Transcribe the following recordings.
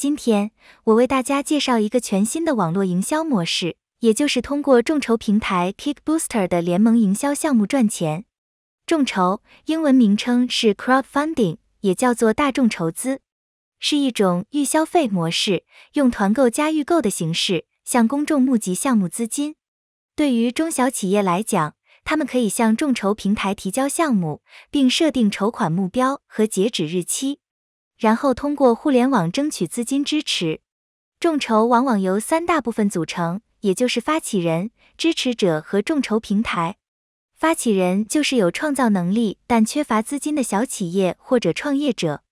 今天我为大家介绍一个全新的网络营销模式，也就是通过众筹平台 Kick Booster 的联盟营销项目赚钱。众筹英文名称是 Crowdfunding，也叫做大众筹资，是一种预消费模式，用团购加预购的形式向公众募集项目资金。对于中小企业来讲，他们可以向众筹平台提交项目，并设定筹款目标和截止日期。然后通过互联网争取资金支持，众筹往往由三大部分组成，也就是发起人、支持者和众筹平台。发起人就是有创造能力但缺乏资金的小企业或者创业者，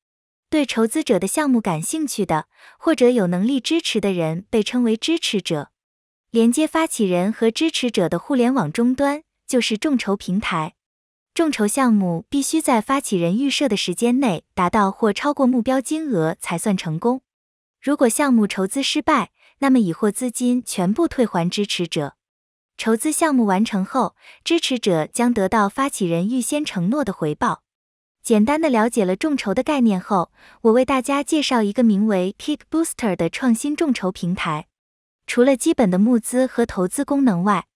对筹资者的项目感兴趣的或者有能力支持的人被称为支持者。连接发起人和支持者的互联网终端就是众筹平台。众筹项目必须在发起人预设的时间内达到或超过目标金额才算成功。如果项目筹资失败，那么已获资金全部退还支持者。筹资项目完成后，支持者将得到发起人预先承诺的回报。简单的了解了众筹的概念后，我为大家介绍一个名为 Kick Booster 的创新众筹平台。除了基本的募资和投资功能外，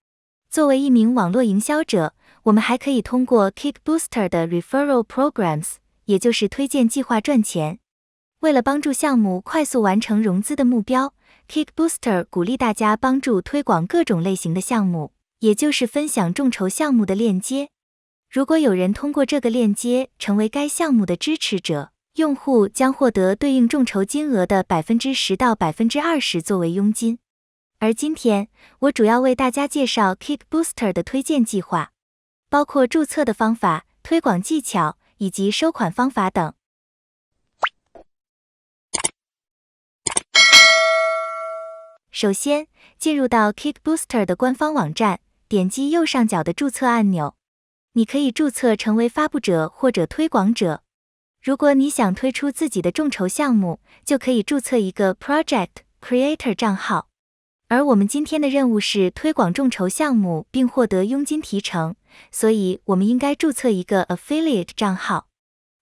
作为一名网络营销者。我们还可以通过 Kick Booster 的 referral programs，也就是推荐计划赚钱。为了帮助项目快速完成融资的目标，Kick Booster 鼓励大家帮助推广各种类型的项目，也就是分享众筹项目的链接。如果有人通过这个链接成为该项目的支持者，用户将获得对应众筹金额的百分之十到百分之二十作为佣金。而今天，我主要为大家介绍 Kick Booster 的推荐计划。包括注册的方法、推广技巧以及收款方法等。首先，进入到 Kick Booster 的官方网站，点击右上角的注册按钮。你可以注册成为发布者或者推广者。如果你想推出自己的众筹项目，就可以注册一个 Project Creator 账号。而我们今天的任务是推广众筹项目并获得佣金提成。所以，我们应该注册一个 affiliate 账号。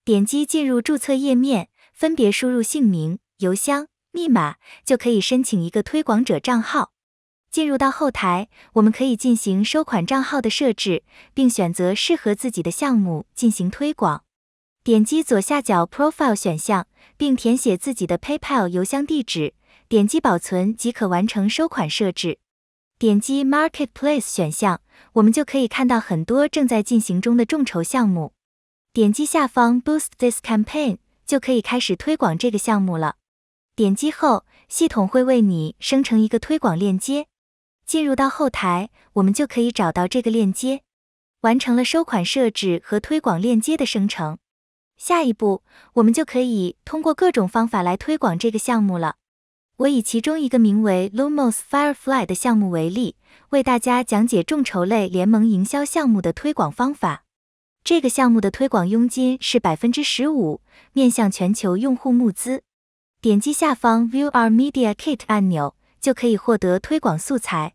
点击进入注册页面，分别输入姓名、邮箱、密码，就可以申请一个推广者账号。进入到后台，我们可以进行收款账号的设置，并选择适合自己的项目进行推广。点击左下角 profile 选项，并填写自己的 PayPal 邮箱地址，点击保存即可完成收款设置。点击 Marketplace 选项，我们就可以看到很多正在进行中的众筹项目。点击下方 Boost This Campaign，就可以开始推广这个项目了。点击后，系统会为你生成一个推广链接。进入到后台，我们就可以找到这个链接，完成了收款设置和推广链接的生成。下一步，我们就可以通过各种方法来推广这个项目了。我以其中一个名为 Lumos Firefly 的项目为例，为大家讲解众筹类联盟营销项目的推广方法。这个项目的推广佣金是百分之十五，面向全球用户募资。点击下方 View Our Media Kit 按钮，就可以获得推广素材。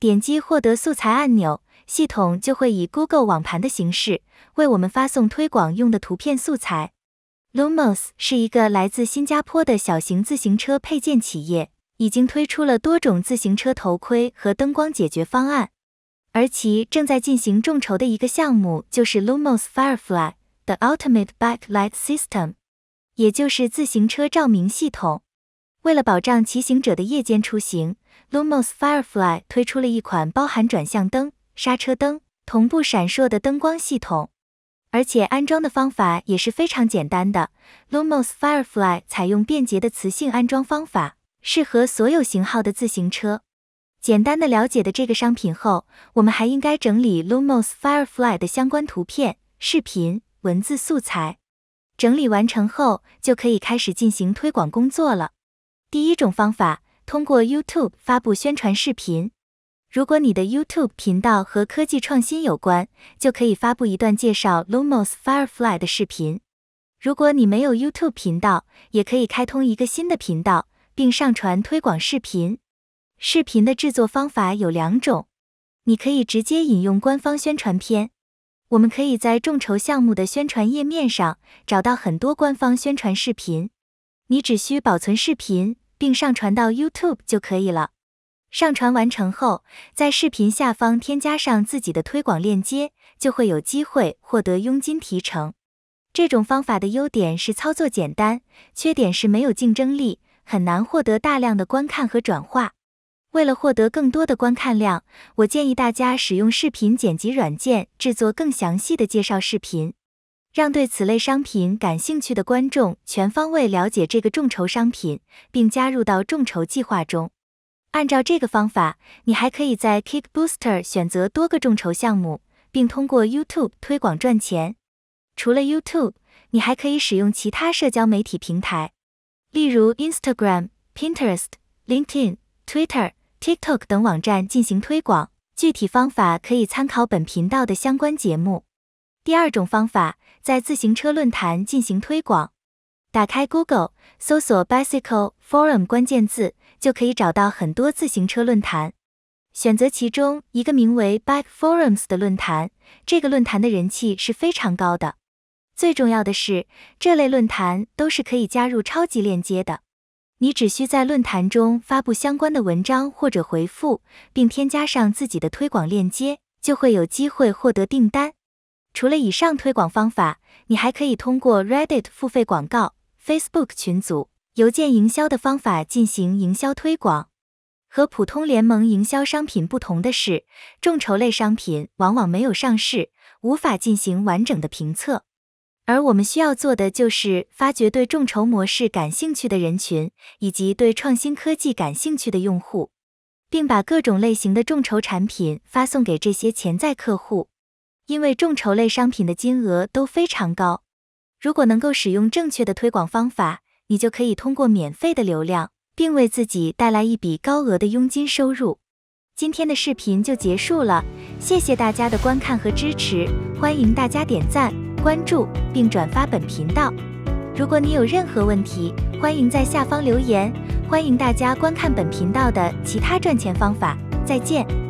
点击获得素材按钮，系统就会以 Google 网盘的形式为我们发送推广用的图片素材。Lumos 是一个来自新加坡的小型自行车配件企业，已经推出了多种自行车头盔和灯光解决方案。而其正在进行众筹的一个项目就是 Lumos Firefly 的 Ultimate Bike Light System，也就是自行车照明系统。为了保障骑行者的夜间出行，Lumos Firefly 推出了一款包含转向灯、刹车灯、同步闪烁的灯光系统。而且安装的方法也是非常简单的。Lumos Firefly 采用便捷的磁性安装方法，适合所有型号的自行车。简单的了解的这个商品后，我们还应该整理 Lumos Firefly 的相关图片、视频、文字素材。整理完成后，就可以开始进行推广工作了。第一种方法，通过 YouTube 发布宣传视频。如果你的 YouTube 频道和科技创新有关，就可以发布一段介绍 Lumos Firefly 的视频。如果你没有 YouTube 频道，也可以开通一个新的频道，并上传推广视频。视频的制作方法有两种，你可以直接引用官方宣传片。我们可以在众筹项目的宣传页面上找到很多官方宣传视频，你只需保存视频并上传到 YouTube 就可以了。上传完成后，在视频下方添加上自己的推广链接，就会有机会获得佣金提成。这种方法的优点是操作简单，缺点是没有竞争力，很难获得大量的观看和转化。为了获得更多的观看量，我建议大家使用视频剪辑软件制作更详细的介绍视频，让对此类商品感兴趣的观众全方位了解这个众筹商品，并加入到众筹计划中。按照这个方法，你还可以在 Kick Booster 选择多个众筹项目，并通过 YouTube 推广赚钱。除了 YouTube，你还可以使用其他社交媒体平台，例如 Instagram、Pinterest、LinkedIn、Twitter、TikTok 等网站进行推广。具体方法可以参考本频道的相关节目。第二种方法，在自行车论坛进行推广。打开 Google，搜索 Bicycle Forum 关键字。就可以找到很多自行车论坛，选择其中一个名为 Bike Forums 的论坛，这个论坛的人气是非常高的。最重要的是，这类论坛都是可以加入超级链接的。你只需在论坛中发布相关的文章或者回复，并添加上自己的推广链接，就会有机会获得订单。除了以上推广方法，你还可以通过 Reddit 付费广告、Facebook 群组。邮件营销的方法进行营销推广，和普通联盟营销商品不同的是，众筹类商品往往没有上市，无法进行完整的评测。而我们需要做的就是发掘对众筹模式感兴趣的人群，以及对创新科技感兴趣的用户，并把各种类型的众筹产品发送给这些潜在客户。因为众筹类商品的金额都非常高，如果能够使用正确的推广方法。你就可以通过免费的流量，并为自己带来一笔高额的佣金收入。今天的视频就结束了，谢谢大家的观看和支持，欢迎大家点赞、关注并转发本频道。如果你有任何问题，欢迎在下方留言。欢迎大家观看本频道的其他赚钱方法。再见。